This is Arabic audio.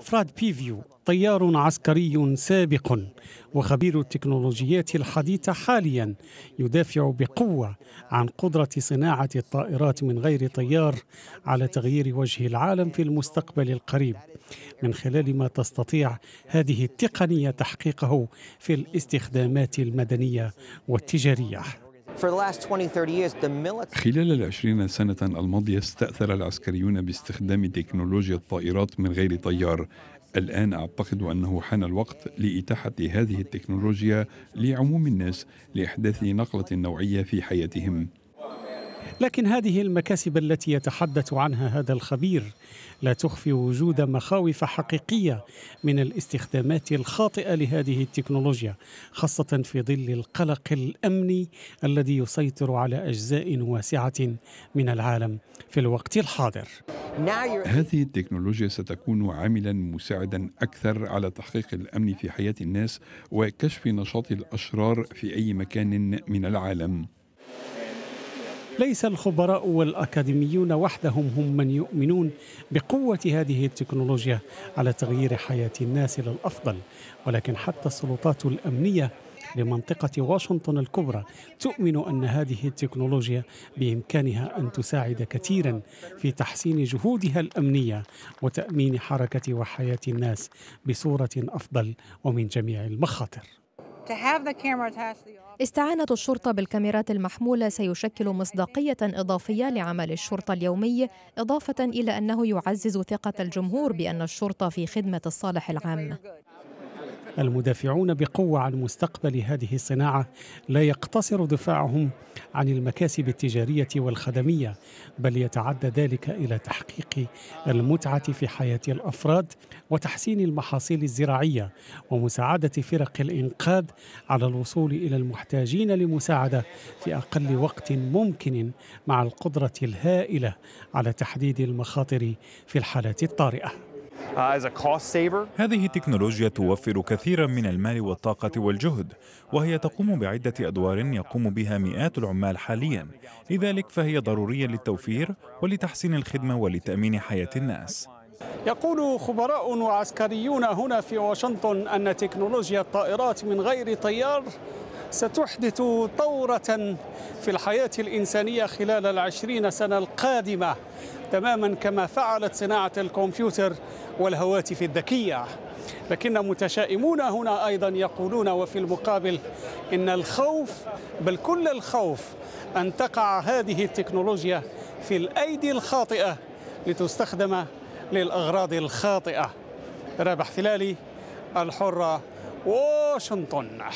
فراد بيفيو طيار عسكري سابق وخبير التكنولوجيات الحديثة حاليا يدافع بقوة عن قدرة صناعة الطائرات من غير طيار على تغيير وجه العالم في المستقبل القريب من خلال ما تستطيع هذه التقنية تحقيقه في الاستخدامات المدنية والتجارية خلال العشرين سنة الماضية استأثر العسكريون باستخدام تكنولوجيا الطائرات من غير طيار الآن أعتقد أنه حان الوقت لإتاحة هذه التكنولوجيا لعموم الناس لإحداث نقلة نوعية في حياتهم لكن هذه المكاسب التي يتحدث عنها هذا الخبير لا تخفي وجود مخاوف حقيقيه من الاستخدامات الخاطئه لهذه التكنولوجيا خاصه في ظل القلق الامني الذي يسيطر على اجزاء واسعه من العالم في الوقت الحاضر هذه التكنولوجيا ستكون عاملا مساعدا اكثر على تحقيق الامن في حياه الناس وكشف نشاط الاشرار في اي مكان من العالم ليس الخبراء والأكاديميون وحدهم هم من يؤمنون بقوة هذه التكنولوجيا على تغيير حياة الناس للأفضل ولكن حتى السلطات الأمنية لمنطقة واشنطن الكبرى تؤمن أن هذه التكنولوجيا بإمكانها أن تساعد كثيرا في تحسين جهودها الأمنية وتأمين حركة وحياة الناس بصورة أفضل ومن جميع المخاطر استعانة الشرطة بالكاميرات المحمولة سيشكل مصداقية إضافية لعمل الشرطة اليومي إضافة إلى أنه يعزز ثقة الجمهور بأن الشرطة في خدمة الصالح العام المدافعون بقوة عن مستقبل هذه الصناعة لا يقتصر دفاعهم عن المكاسب التجارية والخدمية بل يتعدى ذلك إلى تحقيق المتعة في حياة الأفراد وتحسين المحاصيل الزراعية ومساعدة فرق الإنقاذ على الوصول إلى المحتاجين لمساعدة في أقل وقت ممكن مع القدرة الهائلة على تحديد المخاطر في الحالات الطارئة Uh, هذه التكنولوجيا توفر كثيرا من المال والطاقة والجهد وهي تقوم بعدة أدوار يقوم بها مئات العمال حاليا لذلك فهي ضرورية للتوفير ولتحسين الخدمة ولتأمين حياة الناس يقول خبراء وعسكريون هنا في واشنطن أن تكنولوجيا الطائرات من غير طيار ستحدث طورة في الحياة الإنسانية خلال العشرين سنة القادمة تماما كما فعلت صناعة الكمبيوتر والهواتف الذكية لكن متشائمون هنا أيضا يقولون وفي المقابل إن الخوف بل كل الخوف أن تقع هذه التكنولوجيا في الأيدي الخاطئة لتستخدم للأغراض الخاطئة رابح فلالي الحرة واشنطن